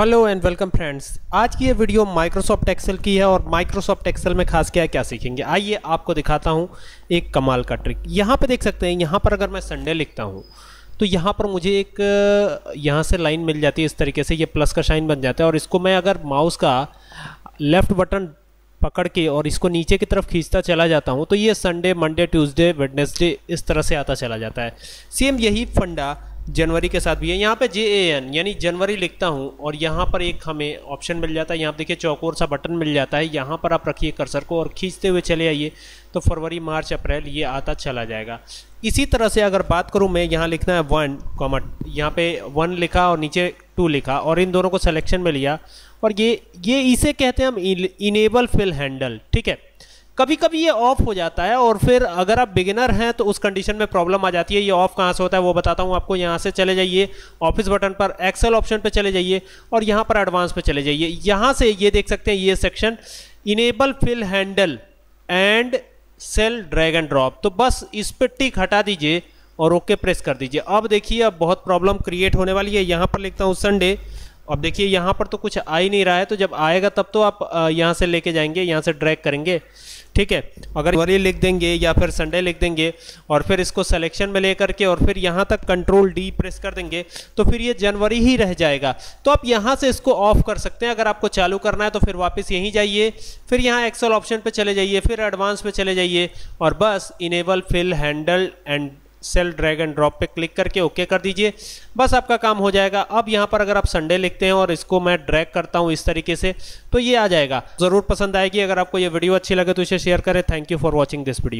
hello and welcome friends आज की ये वीडियो माइक्रोसॉफ्ट एक्सेल की है और माइक्रोसॉफ्ट एक्सेल में खास क्या क्या सीखेंगे आइए आपको दिखाता हूँ एक कमाल का ट्रिक यहाँ पे देख सकते हैं यहाँ पर अगर मैं संडे लिखता हूँ तो यहाँ पर मुझे एक यहाँ से लाइन मिल जाती है इस तरीके से ये प्लस का शाइन बन जाता है और इसको मैं अगर माउस का लेफ्ट बटन पकड़ के और इसको नीचे की तरफ खींचता चला जाता हूँ तो ये संडे मंडे ट्यूसडे वेडनेसडे इस तरह से आता चला जाता है सेम यही फंडा जनवरी के साथ भी है यहाँ पे जे ए एन यानी जनवरी लिखता हूँ और यहाँ पर एक हमें ऑप्शन मिल जाता है यहाँ देखिए चौकोर सा बटन मिल जाता है यहाँ पर आप रखिए कर्सर को और खींचते हुए चले आइए तो फरवरी मार्च अप्रैल ये आता चला जाएगा इसी तरह से अगर बात करूँ मैं यहाँ लिखना है वन कॉमट यहाँ पे वन लिखा और नीचे टू लिखा और इन दोनों को सलेक्शन में लिया और ये ये इसे कहते हैं हम इनेबल फिल हैंडल ठीक है कभी कभी ये ऑफ हो जाता है और फिर अगर आप बिगिनर हैं तो उस कंडीशन में प्रॉब्लम आ जाती है ये ऑफ कहाँ से होता है वो बताता हूँ आपको यहाँ से चले जाइए ऑफिस बटन पर एक्सेल ऑप्शन पे चले जाइए और यहाँ पर एडवांस पे चले जाइए यहाँ से ये देख सकते हैं ये section enable fill handle and cell drag and drop तो बस इस पर टिक हटा दीजिए और ओके प्रेस कर दीजिए अब देखिए अब बहुत प्रॉब्लम क्रिएट होने वाली है यहाँ पर लिखता हूँ संडे अब देखिए यहाँ पर तो कुछ आ ही नहीं रहा है तो जब आएगा तब तो आप यहाँ से लेके जाएंगे यहाँ से ड्रैग करेंगे ठीक है अगर वरी लिख देंगे या फिर संडे लिख देंगे और फिर इसको सिलेक्शन में लेकर के और फिर यहाँ तक कंट्रोल डी प्रेस कर देंगे तो फिर ये जनवरी ही रह जाएगा तो आप यहाँ से इसको ऑफ कर सकते हैं अगर आपको चालू करना है तो फिर वापस यहीं जाइए फिर यहाँ एक्सल ऑप्शन पर चले जाइए फिर एडवांस पर चले जाइए और बस enable fill handle and cell drag and drop पे क्लिक करके ओके कर दीजिए बस आपका काम हो जाएगा अब यहाँ पर अगर आप संडे लिखते हैं और इसको मैं ड्रैग करता हूँ इस तरीके से तो ये आ जाएगा ज़रूर पसंद आएगी अगर आपको ये वीडियो अच्छी लगे तो इसे शेयर करें thank you for watching this video